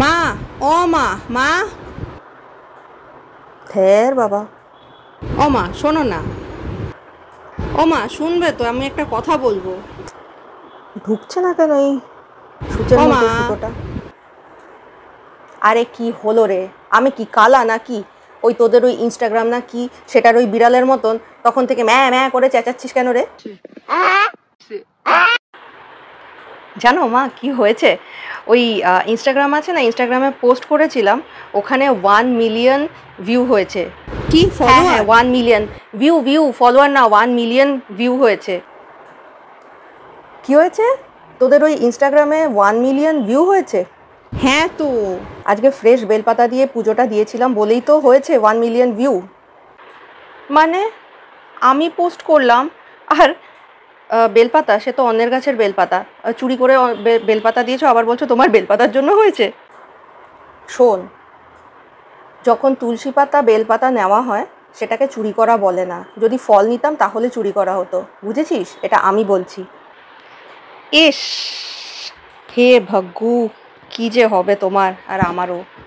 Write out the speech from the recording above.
মা ও মা মা ফের বাবা ও মা শোনো না ও মা শুনবে তো আমি একটা কথা বলবো ঢুকছে না কেন এই সূচের ও মা। আরে কি হলো রে আমি কি কালা নাকি ওই তোদের ওই ইনস্টাগ্রাম না কি সেটার ওই বিড়ালের মতন তখন থেকে ম্যা ম্যা করে চেঁচাচ্ছিস কেন রে জানো মা কি হয়েছে ওই ইনস্টাগ্রাম আছে না ইনস্টাগ্রামে পোস্ট করেছিলাম ওখানে ওয়ান মিলিয়ন ভিউ হয়েছে কি হ্যাঁ one million view view follower না ওয়ান মিলিয়ন ভিউ হয়েছে কি হয়েছে তোদের ওই ইনস্টাগ্রামে ওয়ান মিলিয়ন ভিউ হয়েছে হ্যাঁ তো আজকে ফ্রেশ বেলপাতা দিয়ে পুজোটা দিয়েছিলাম বলেই তো হয়েছে ওয়ান মিলিয়ন ভিউ মানে আমি পোস্ট করলাম আর বেলপাতা সে তো অন্যের গাছের বেলপাতা চুরি করে বেলপাতা দিয়েছো আবার বলছো তোমার বেলপাতার জন্য হয়েছে শোন যখন তুলসী পাতা বেলপাতা নেওয়া হয় সেটাকে চুরি করা বলে না যদি ফল নিতাম তাহলে চুরি করা হতো বুঝেছিস এটা আমি বলছি এস হে ভগ্গু কী যে হবে তোমার আর আমারও